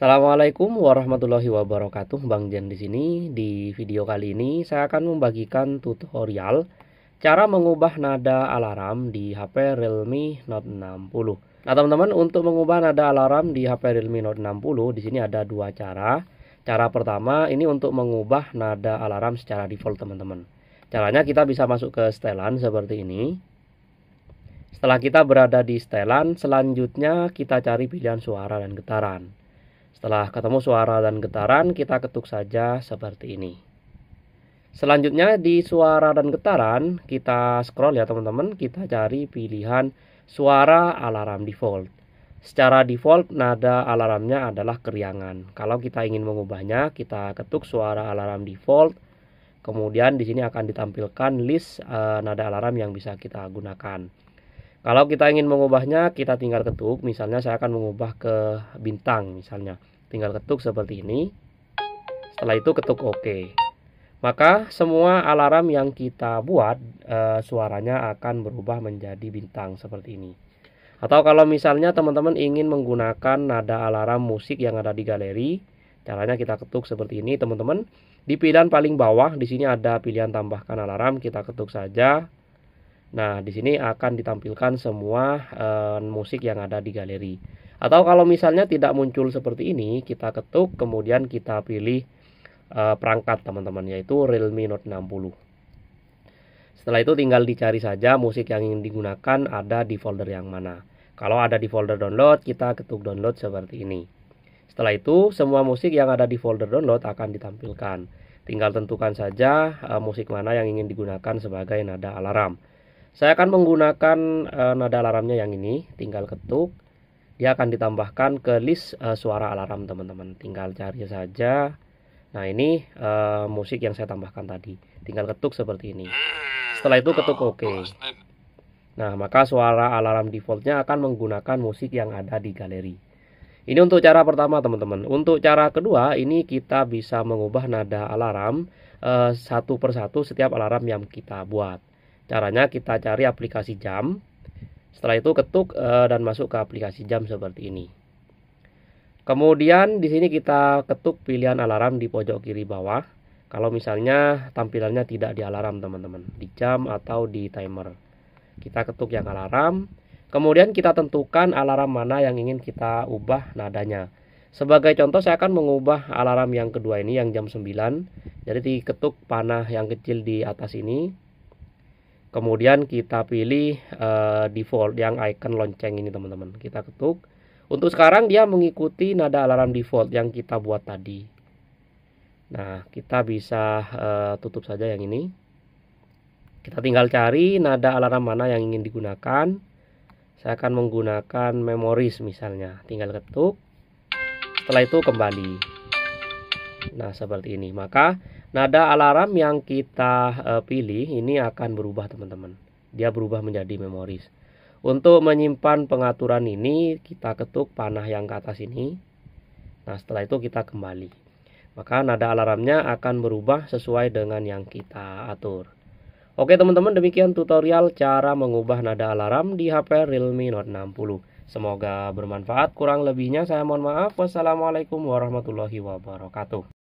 Assalamualaikum warahmatullahi wabarakatuh. Bang Jen di sini. Di video kali ini saya akan membagikan tutorial cara mengubah nada alarm di HP Realme Note 60. Nah, teman-teman, untuk mengubah nada alarm di HP Realme Note 60 di sini ada dua cara. Cara pertama ini untuk mengubah nada alarm secara default, teman-teman. Caranya kita bisa masuk ke setelan seperti ini. Setelah kita berada di setelan, selanjutnya kita cari pilihan suara dan getaran. Setelah ketemu suara dan getaran, kita ketuk saja seperti ini. Selanjutnya di suara dan getaran, kita scroll ya teman-teman, kita cari pilihan suara alarm default. Secara default nada alarmnya adalah keriangan. Kalau kita ingin mengubahnya, kita ketuk suara alarm default. Kemudian di sini akan ditampilkan list uh, nada alarm yang bisa kita gunakan. Kalau kita ingin mengubahnya, kita tinggal ketuk. Misalnya saya akan mengubah ke bintang misalnya. Tinggal ketuk seperti ini. Setelah itu ketuk OK. Maka semua alarm yang kita buat e, suaranya akan berubah menjadi bintang seperti ini. Atau kalau misalnya teman-teman ingin menggunakan nada alarm musik yang ada di galeri, caranya kita ketuk seperti ini, teman-teman. Di pilihan paling bawah di sini ada pilihan tambahkan alarm, kita ketuk saja Nah, di sini akan ditampilkan semua e, musik yang ada di galeri. Atau kalau misalnya tidak muncul seperti ini, kita ketuk kemudian kita pilih e, perangkat teman-teman yaitu Realme Note 60. Setelah itu tinggal dicari saja musik yang ingin digunakan ada di folder yang mana. Kalau ada di folder download, kita ketuk download seperti ini. Setelah itu, semua musik yang ada di folder download akan ditampilkan. Tinggal tentukan saja e, musik mana yang ingin digunakan sebagai nada alarm. Saya akan menggunakan uh, nada alarmnya yang ini, tinggal ketuk. Dia akan ditambahkan ke list uh, suara alarm teman-teman. Tinggal cari saja. Nah ini uh, musik yang saya tambahkan tadi. Tinggal ketuk seperti ini. Setelah itu ketuk oh, OK. Nah maka suara alarm defaultnya akan menggunakan musik yang ada di galeri. Ini untuk cara pertama teman-teman. Untuk cara kedua ini kita bisa mengubah nada alarm uh, satu persatu setiap alarm yang kita buat. Caranya kita cari aplikasi jam. Setelah itu ketuk e, dan masuk ke aplikasi jam seperti ini. Kemudian di sini kita ketuk pilihan alarm di pojok kiri bawah. Kalau misalnya tampilannya tidak di alarm teman-teman, di jam atau di timer. Kita ketuk yang alarm. Kemudian kita tentukan alarm mana yang ingin kita ubah nadanya. Sebagai contoh saya akan mengubah alarm yang kedua ini yang jam 9. Jadi diketuk panah yang kecil di atas ini kemudian kita pilih uh, default yang icon lonceng ini teman-teman kita ketuk untuk sekarang dia mengikuti nada alarm default yang kita buat tadi nah kita bisa uh, tutup saja yang ini kita tinggal cari nada alarm mana yang ingin digunakan saya akan menggunakan memoris misalnya tinggal ketuk setelah itu kembali nah seperti ini maka Nada alarm yang kita uh, pilih ini akan berubah teman-teman. Dia berubah menjadi memoris. Untuk menyimpan pengaturan ini kita ketuk panah yang ke atas ini. Nah setelah itu kita kembali. Maka nada alarmnya akan berubah sesuai dengan yang kita atur. Oke teman-teman demikian tutorial cara mengubah nada alarm di HP Realme Note 60. Semoga bermanfaat. Kurang lebihnya saya mohon maaf. Wassalamualaikum warahmatullahi wabarakatuh.